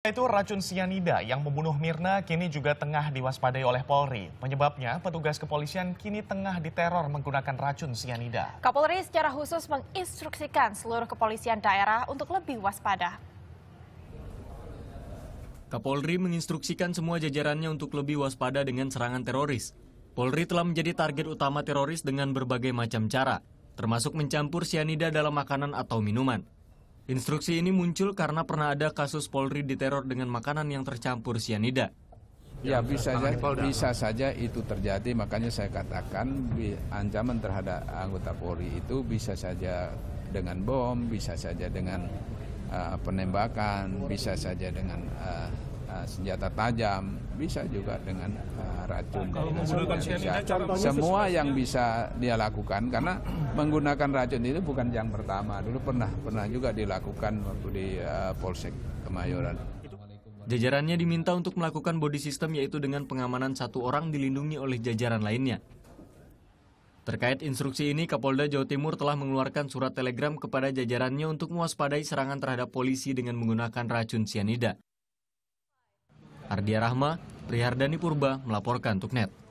Itu racun sianida yang membunuh Mirna kini juga tengah diwaspadai oleh Polri. Penyebabnya, petugas kepolisian kini tengah diteror menggunakan racun sianida. Kapolri secara khusus menginstruksikan seluruh kepolisian daerah untuk lebih waspada. Kapolri menginstruksikan semua jajarannya untuk lebih waspada dengan serangan teroris. Polri telah menjadi target utama teroris dengan berbagai macam cara, termasuk mencampur sianida dalam makanan atau minuman. Instruksi ini muncul karena pernah ada kasus Polri diteror dengan makanan yang tercampur sianida. Ya bisa saja, bisa saja itu terjadi. Makanya saya katakan ancaman terhadap anggota Polri itu bisa saja dengan bom, bisa saja dengan uh, penembakan, bisa saja dengan uh, senjata tajam, bisa juga dengan uh, racun. Kalau menggunakan cyanida, semua yang bisa dia lakukan karena menggunakan racun itu bukan yang pertama. Dulu pernah pernah juga dilakukan waktu di uh, Polsek Kemayoran. Jajarannya diminta untuk melakukan body system yaitu dengan pengamanan satu orang dilindungi oleh jajaran lainnya. Terkait instruksi ini, Kapolda Jawa Timur telah mengeluarkan surat telegram kepada jajarannya untuk mewaspadai serangan terhadap polisi dengan menggunakan racun sianida. Ardia Rahma, Prihardani Purba melaporkan untuk net.